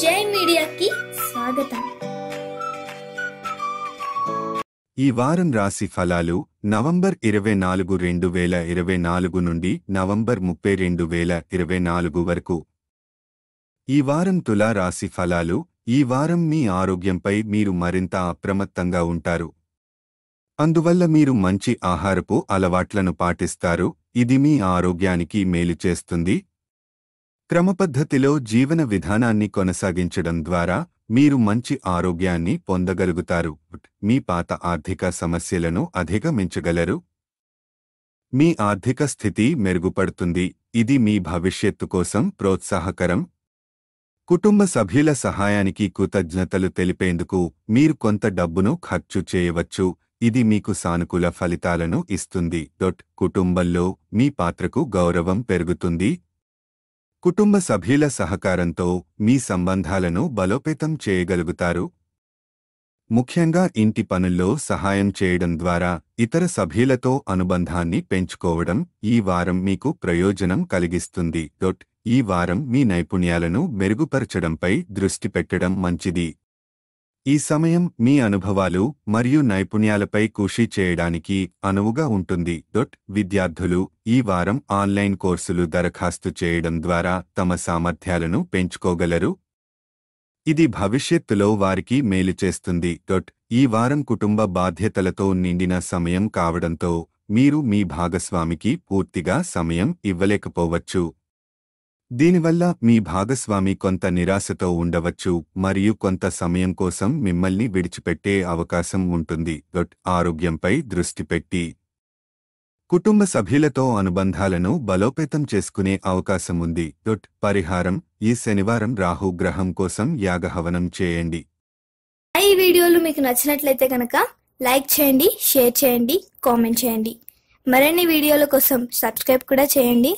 జై మీడియాకి స్వాగతం ఈ వారం రాశి ఫలాలు నవంబర్ ఇరవై నాలుగు రెండు వేల ఇరవై నాలుగు నుండి నవంబర్ ముప్పై రెండు వేల ఇరవై నాలుగు వరకు ఈ వారం తులా రాశి ఫలాలు ఈ వారం మీ ఆరోగ్యంపై మీరు మరింత అప్రమత్తంగా ఉంటారు అందువల్ల మీరు మంచి ఆహారపు అలవాట్లను పాటిస్తారు ఇది మీ ఆరోగ్యానికి మేలు చేస్తుంది క్రమపద్ధతిలో జీవన విధానాన్ని కొనసాగించడం ద్వారా మీరు మంచి ఆరోగ్యాన్ని పొందగలుగుతారు మీ పాత ఆర్థిక సమస్యలను అధిగమించగలరు మీ ఆర్థిక స్థితి మెరుగుపడుతుంది ఇది మీ భవిష్యత్తు కోసం ప్రోత్సాహకరం కుటుంబ సభ్యుల సహాయానికి కృతజ్ఞతలు తెలిపేందుకు మీరు కొంత డబ్బును ఖర్చు చేయవచ్చు ఇది మీకు సానుకూల ఫలితాలను ఇస్తుంది డొట్ కుటుంబంలో మీ పాత్రకు గౌరవం పెరుగుతుంది కుటుంబ సభ్యుల సహకారంతో మీ సంబంధాలను బలోపేతం చేయగలుగుతారు ముఖ్యంగా ఇంటి పనుల్లో సహాయం చేయడం ద్వారా ఇతర సభ్యులతో అనుబంధాన్ని పెంచుకోవడం ఈ వారం మీకు ప్రయోజనం కలిగిస్తుంది డొట్ ఈ వారం మీ నైపుణ్యాలను మెరుగుపరచడంపై దృష్టి పెట్టడం మంచిది ఈ సమయం మీ అనుభవాలు మరియు నైపుణ్యాలపై కృషి చేయడానికి అనువుగా ఉంటుంది డొట్ విద్యార్థులు ఈ వారం ఆన్లైన్ కోర్సులు దరఖాస్తు చేయడం ద్వారా తమ సామర్థ్యాలను పెంచుకోగలరు ఇది భవిష్యత్తులో వారికి మేలు చేస్తుంది డొట్ ఈ వారం కుటుంబ బాధ్యతలతో నిండిన సమయం కావడంతో మీరు మీ భాగస్వామికి పూర్తిగా సమయం ఇవ్వలేకపోవచ్చు దీనివల్ల మీ భాగస్వామి కొంత నిరాశతో ఉండవచ్చు మరియు కొంత సమయం కోసం మిమ్మల్ని విడిచిపెట్టే అవకాశం ఉంటుంది ఆరోగ్యంపై దృష్టి పెట్టి కుటుంబ సభ్యులతో అనుబంధాలను బలోపేతం చేసుకునే అవకాశం ఉంది డొట్ పరిహారం ఈ శనివారం రాహు గ్రహం కోసం యాగహవనం చేయండి ఈ వీడియోలు మీకు నచ్చినట్లయితే కనుక లైక్ చేయండి షేర్ చేయండి కామెంట్ చేయండి మరిన్ని వీడియోల కోసం సబ్స్క్రైబ్ కూడా చేయండి